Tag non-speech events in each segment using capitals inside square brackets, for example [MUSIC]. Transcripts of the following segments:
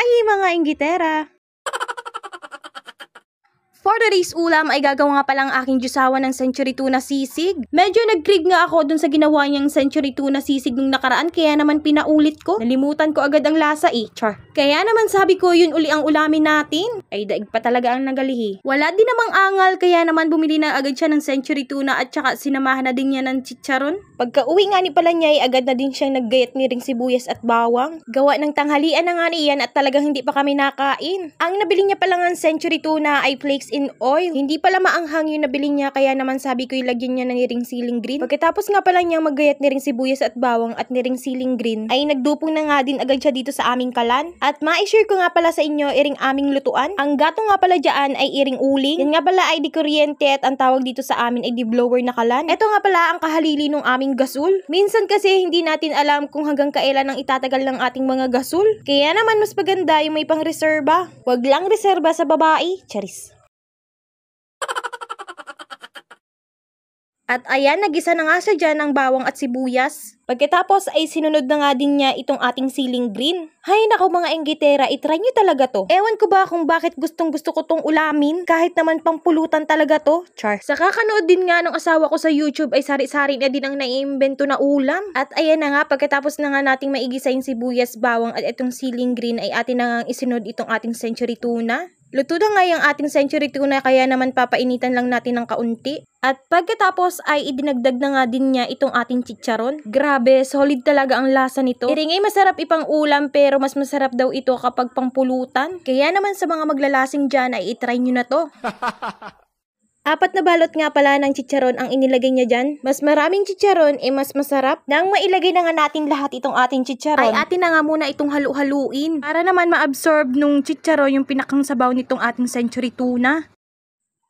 Hi mga inggitera! For today's ulam ay gagawa nga pala aking jusawa ng century tuna sisig. Medyo nag-crave nga ako dun sa ginawa niyang century tuna sisig nung nakaraan kaya naman pinaulit ko. Nalimutan ko agad ang lasa eh, char. Kaya naman sabi ko yun uli ang ulamin natin. Ay daig pa talaga ang nagalihi. Wala din namang angal kaya naman bumili na agad siya ng century tuna at saka sinamahan na din niya ng chicharon. Pagka uwi nga ni pala niya ay agad na din siyang naggayat ni ring sibuyas at bawang. Gawa ng tanghalian na nga niyan at talagang hindi pa kami nakain. Ang nabili niya pala ng century tuna ay flakes in in oil. Hindi pala maanghang yung nabili niya kaya naman sabi ko ilagyan niya na ni ring siling green. Pagkatapos nga pala niyang magayat niring sibuyas at bawang at niring ring siling green ay nagdupong na nga din agad siya dito sa aming kalan. At ma-share ko nga pala sa inyo iring aming lutuan. Ang gato nga pala dyan ay iring uling. Yan nga pala ay di kuryente at ang tawag dito sa amin ay di blower na kalan. Ito nga pala ang kahalili ng aming gasol. Minsan kasi hindi natin alam kung hanggang kailan ang itatagal ng ating mga gasol. Kaya naman mas paganda yung may pang reserba. Huwag lang reserba sa babae. Charis. At ayan, nagisa na nga siya dyan ng bawang at sibuyas. Pagkatapos ay sinunod na nga din niya itong ating siling green. Hay nako mga enggitera, itry nyo talaga to. Ewan ko ba kung bakit gustong gusto ko tong ulamin, kahit naman pampulutan talaga to. Char. Sa kakanood din nga ng asawa ko sa YouTube ay sari-sari na din ang naiimbento na ulam. At ayan na nga, pagkatapos na nga nating maigisa yung sibuyas, bawang at itong siling green ay atin na nga isinod itong ating century tuna. Luto na nga yung ating century tuna kaya naman papainitan lang natin ng kaunti. At pagkatapos ay idinagdag na nga din niya itong ating chicharon. Grabe, solid talaga ang lasa nito. Iringay masarap ipang ulam pero mas masarap daw ito kapag pangpulutan. Kaya naman sa mga maglalasing dyan ay itry nyo na to. [LAUGHS] Apat na balot nga pala ng chicharon ang inilagay niya dyan. Mas maraming chicharon, eh mas masarap. Nang mailagay na nga natin lahat itong ating chicharon, ay atin na nga muna itong halu-haluin. Para naman ma-absorb nung chicharon yung pinakang sabaw nitong ating century tuna.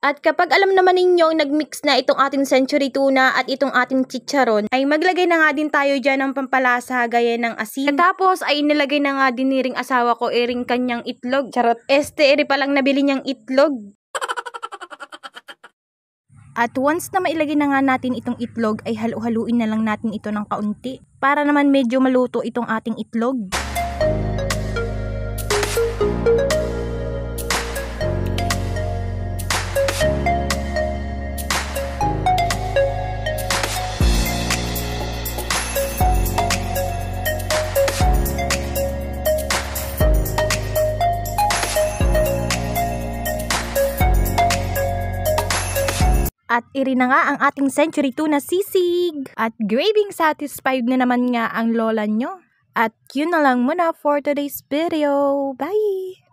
At kapag alam naman ninyo nagmix na itong ating century tuna at itong ating chicharon, ay maglagay na nga din tayo dyan ng pampalasa gaya ng asin. At tapos ay inilagay na nga din ni ring asawa ko iring eh, kanyang itlog. Charot. Este, eri palang nabili niyang itlog. At once na mailagay na nga natin itong itlog ay halu-haluin na lang natin ito ng kaunti para naman medyo maluto itong ating itlog. At iri nga ang ating century 2 na sisig. At graving satisfied na naman nga ang lola nyo. At yun na lang muna for today's video. Bye!